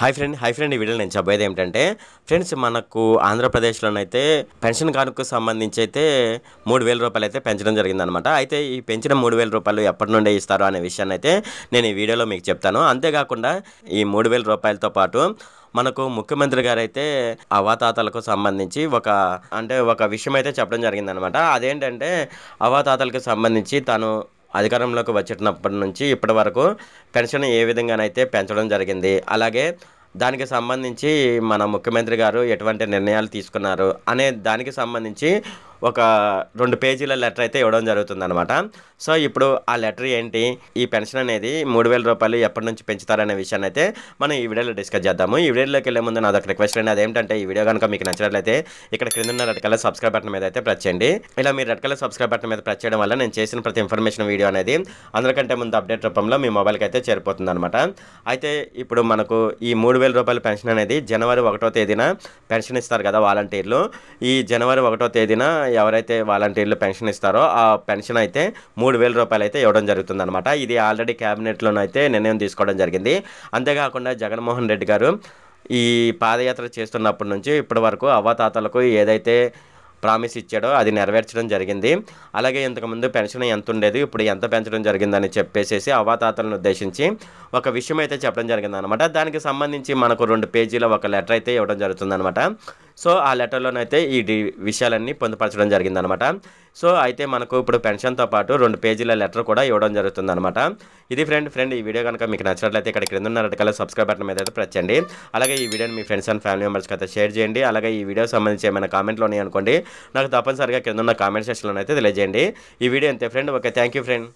hi friend hi friend ఈ video నేను చెప్పేది ఏంటంటే ఫ్రెండ్స్ మనకు ఆంధ్రప్రదేశ్లోనైతే పెన్షన్ కార్డుకు సంబంధించి అయితే మూడు వేల రూపాయలు అయితే పెంచడం జరిగిందనమాట అయితే ఈ పెంచిన మూడు వేల రూపాయలు ఎప్పటి నుండే ఇస్తారు అనే విషయాన్ని అయితే నేను ఈ వీడియోలో మీకు చెప్తాను అంతేకాకుండా ఈ మూడు వేల రూపాయలతో పాటు మనకు ముఖ్యమంత్రి గారు అయితే అవాతాతలకు సంబంధించి ఒక అంటే ఒక విషయం అయితే చెప్పడం జరిగిందనమాట అదేంటంటే అవాతాతలకు సంబంధించి తను అధికారంలోకి వచ్చేటప్పటి నుంచి ఇప్పటి వరకు పెన్షన్ ఏ విధంగానైతే పెంచడం జరిగింది అలాగే దానికి సంబంధించి మన ముఖ్యమంత్రి గారు ఎటువంటి నిర్ణయాలు తీసుకున్నారు అనే దానికి సంబంధించి ఒక రెండు పేజీల లెటర్ అయితే ఇవ్వడం జరుగుతుంది అనమాట సో ఇప్పుడు ఆ లెటర్ ఏంటి ఈ పెన్షన్ అనేది మూడు వేల రూపాయలు ఎప్పటి నుంచి పెంచుతారనే విషయాన్ని అయితే మనం ఈ వీడియోలో డిస్కస్ చేద్దాము ఈ వీడియోలోకి వెళ్ళే ముందు నాదొక రిక్వెస్ట్ అండి అదేంటంటే ఈ వీడియో కనుక మీకు నచ్చినట్లయితే ఇక్కడ క్రింద ఉన్న రెడ్ కలర్ సబ్స్క్రైబ్ బటన్ మీద అయితే ప్రెస్ చేయండి ఇలా మీరు రెడ్ కలర్ సబ్స్క్రైబ్ బటన్ మీద ప్రెస్ చేయడం వల్ల నేను చేసిన ప్రతి ఇన్ఫర్మేషన్ వీడియో అనేది అందరికంటే ముందు అప్డేట్ రూపంలో మీ మొబైల్కి అయితే చేరిపోతుంది అనమాట అయితే ఇప్పుడు మనకు ఈ మూడు వేల రూపాయల పెన్షన్ అనేది జనవరి ఒకటో తేదీన పెన్షన్ ఇస్తారు కదా వాలంటీర్లు ఈ జనవరి ఒకటో తేదీన ఎవరైతే వాలంటీర్లు పెన్షన్ ఇస్తారో ఆ పెన్షన్ అయితే మూడు వేల రూపాయలు అయితే ఇవ్వడం జరుగుతుంది అనమాట ఇది ఆల్రెడీ క్యాబినెట్లోనైతే నిర్ణయం తీసుకోవడం జరిగింది అంతేకాకుండా జగన్మోహన్ రెడ్డి గారు ఈ పాదయాత్ర చేస్తున్నప్పటి నుంచి ఇప్పటి వరకు అవ్వాతాతలకు ఏదైతే ప్రామిస్ ఇచ్చాడో అది నెరవేర్చడం జరిగింది అలాగే ఇంతకుముందు పెన్షన్ ఎంత ఉండేది ఇప్పుడు ఎంత పెంచడం జరిగిందని చెప్పేసేసి అవ్వతాతలను ఉద్దేశించి ఒక విషయం అయితే చెప్పడం జరిగింది అనమాట దానికి సంబంధించి మనకు రెండు పేజీల ఒక లెటర్ అయితే ఇవ్వడం జరుగుతుంది అనమాట సో ఆ లెటర్లోనైతే ఈ విషయాలన్నీ పొందుపరచడం జరిగిందనమాట సో అయితే మనకు ఇప్పుడు పెన్షన్తో పాటు రెండు పేజీల లెటర్ కూడా ఇవ్వడం జరుగుతుందనమాట ఇది ఫ్రెండ్ ఫ్రెండ్ ఈ వీడియో కనుక మీకు నచ్చినట్లయితే ఇక్కడ క్రింద ఉన్న కలర్ సబ్స్క్రైబ్ బటన్ మీద అయితే ప్రచండి అలాగే ఈ వీడియోని మీ ఫ్రెండ్స్ అండ్ ఫ్యామిలీ మెంబర్స్కి అయితే షేర్ చేయండి అలాగే ఈ వీడియో సంబంధించి ఏమైనా కామెంట్లు ఉన్నాయి అనుకోండి నాకు తప్పనిసరిగా క్రింద ఉన్న కామెంట్ సెక్షన్లో అయితే తెలియజేయండి ఈ వీడియో అంతే ఫ్రెండ్ ఓకే థ్యాంక్ ఫ్రెండ్